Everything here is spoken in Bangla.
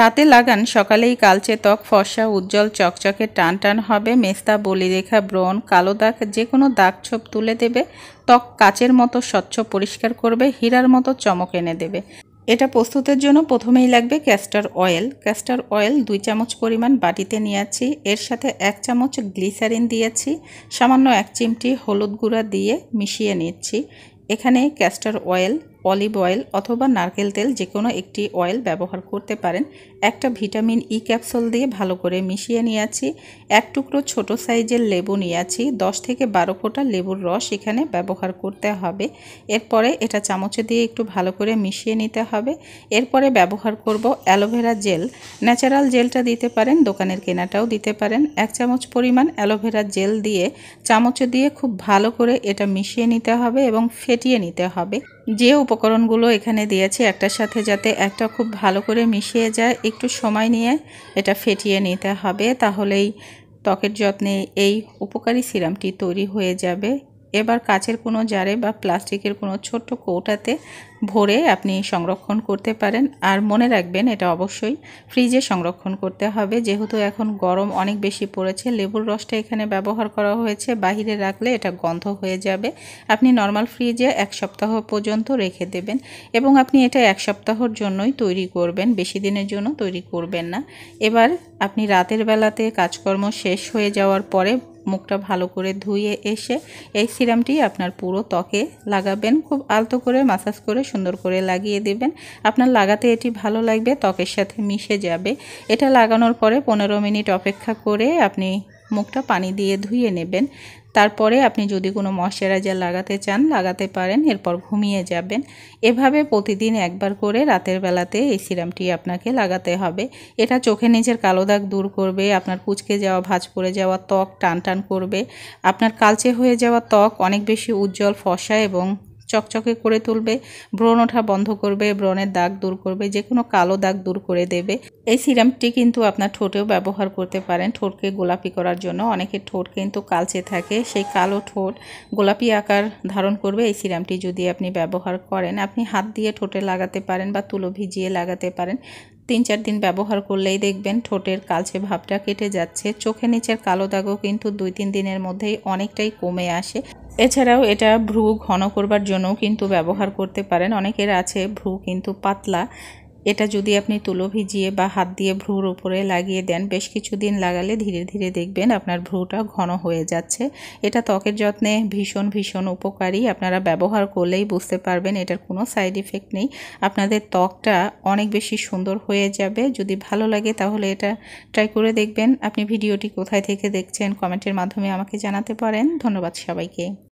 রাতে লাগান সকালেই কালচে ত্বক ফর্সা উজ্জ্বল চকচকে টান টান হবে মেস্তা বলিরেখা ব্রণ কালো দাগ যে কোনো দাগ ছোপ তুলে দেবে ত্বক কাচের মতো স্বচ্ছ পরিষ্কার করবে হীরার মতো চমক এনে দেবে এটা প্রস্তুতের জন্য প্রথমেই লাগবে ক্যাস্টার অয়েল ক্যাস্টার অয়েল দুই চামচ পরিমাণ বাটিতে নিয়েছি এর সাথে এক চামচ গ্লিসারিন দিয়েছি সামান্য এক চিমটি হলুদ গুঁড়া দিয়ে মিশিয়ে নিচ্ছি এখানে ক্যাস্টার অয়েল অলিভ অয়েল অথবা নারকেল তেল যে কোনো একটি অয়েল ব্যবহার করতে পারেন একটা ভিটামিন ই e ক্যাপসুল দিয়ে ভালো করে মিশিয়ে নিয়েছি এক টুকরো ছোট সাইজের লেবু নিয়েছি দশ থেকে বারো ফোঁটা লেবুর রস এখানে ব্যবহার করতে হবে এরপরে এটা চামচে দিয়ে একটু ভালো করে মিশিয়ে নিতে হবে এরপরে ব্যবহার করব অ্যালোভেরা জেল ন্যাচারাল জেলটা দিতে পারেন দোকানের কেনাটাও দিতে পারেন এক চামচ পরিমাণ অ্যালোভেরা জেল দিয়ে চামচে দিয়ে খুব ভালো করে এটা মিশিয়ে নিতে হবে এবং ফেটিয়ে নিতে হবে যে উপকরণগুলো এখানে দিয়েছি একটার সাথে যাতে একটা খুব ভালো করে মিশিয়ে যায় একটু সময় নিয়ে এটা ফেটিয়ে নিতে হবে তাহলেই ত্বকের যত্নে এই উপকারী সিরামটি তৈরি হয়ে যাবে এবার কাচের কোনো জারে বা প্লাস্টিকের কোনো ছোট্ট কৌটাতে ভরে আপনি সংরক্ষণ করতে পারেন আর মনে রাখবেন এটা অবশ্যই ফ্রিজে সংরক্ষণ করতে হবে যেহেতু এখন গরম অনেক বেশি পড়েছে লেবুর রসটা এখানে ব্যবহার করা হয়েছে বাহিরে রাখলে এটা গন্ধ হয়ে যাবে আপনি নর্মাল ফ্রিজে এক সপ্তাহ পর্যন্ত রেখে দেবেন এবং আপনি এটা এক সপ্তাহর জন্যই তৈরি করবেন বেশি দিনের জন্য তৈরি করবেন না এবার আপনি রাতের বেলাতে কাজকর্ম শেষ হয়ে যাওয়ার পরে মুখটা ভালো করে ধুয়ে এসে এই সিরামটি আপনার পুরো ত্বকে লাগাবেন খুব আলতো করে মাসাজ করে সুন্দর করে লাগিয়ে দেবেন আপনার লাগাতে এটি ভালো লাগবে ত্বকের সাথে মিশে যাবে এটা লাগানোর পরে পনেরো মিনিট অপেক্ষা করে আপনি মুখটা পানি দিয়ে ধুয়ে নেবেন তারপরে আপনি যদি কোনো ময়শ্চারাইজার লাগাতে চান লাগাতে পারেন এরপর ঘুমিয়ে যাবেন এভাবে প্রতিদিন একবার করে রাতের বেলাতে এই সিরামটি আপনাকে লাগাতে হবে এটা চোখে নিচের কালো দাগ দূর করবে আপনার কুচকে যাওয়া ভাঁজ পড়ে যাওয়া ত্বক টান টান করবে আপনার কালচে হয়ে যাওয়া ত্বক অনেক বেশি উজ্জ্বল ফসা এবং চকচকে করে তুলবে ব্রণ ওঠা বন্ধ করবে ব্রণের দাগ দূর করবে যে কোনো কালো দাগ দূর করে দেবে এই সিরামটি কিন্তু আপনার ঠোঁটেও ব্যবহার করতে পারেন ঠোঁটকে গোলাপি করার জন্য অনেকের ঠোঁট কিন্তু কালচে থাকে সেই কালো ঠোঁট গোলাপি আকার ধারণ করবে এই সিরামটি যদি আপনি ব্যবহার করেন আপনি হাত দিয়ে ঠোঁটে লাগাতে পারেন বা তুলো ভিজিয়ে লাগাতে পারেন তিন চার দিন ব্যবহার করলেই দেখবেন ঠোঁটের কালচে ভাবটা কেটে যাচ্ছে চোখে নিচের কালো দাগও কিন্তু দুই তিন দিনের মধ্যেই অনেকটাই কমে আসে এছাড়াও এটা ভ্রু ঘন করবার জন্য কিন্তু ব্যবহার করতে পারেন অনেকের আছে ভ্রু কিন্তু পাতলা এটা যদি আপনি তুলো ভিজিয়ে বা হাত দিয়ে ভ্রুর উপরে লাগিয়ে দেন বেশ কিছুদিন লাগালে ধীরে ধীরে দেখবেন আপনার ভ্রুটা ঘন হয়ে যাচ্ছে এটা ত্বকের যত্নে ভীষণ ভীষণ উপকারী আপনারা ব্যবহার করলেই বুঝতে পারবেন এটার কোনো সাইড ইফেক্ট নেই আপনাদের ত্বকটা অনেক বেশি সুন্দর হয়ে যাবে যদি ভালো লাগে তাহলে এটা ট্রাই করে দেখবেন আপনি ভিডিওটি কোথায় থেকে দেখছেন কমেন্টের মাধ্যমে আমাকে জানাতে পারেন ধন্যবাদ সবাইকে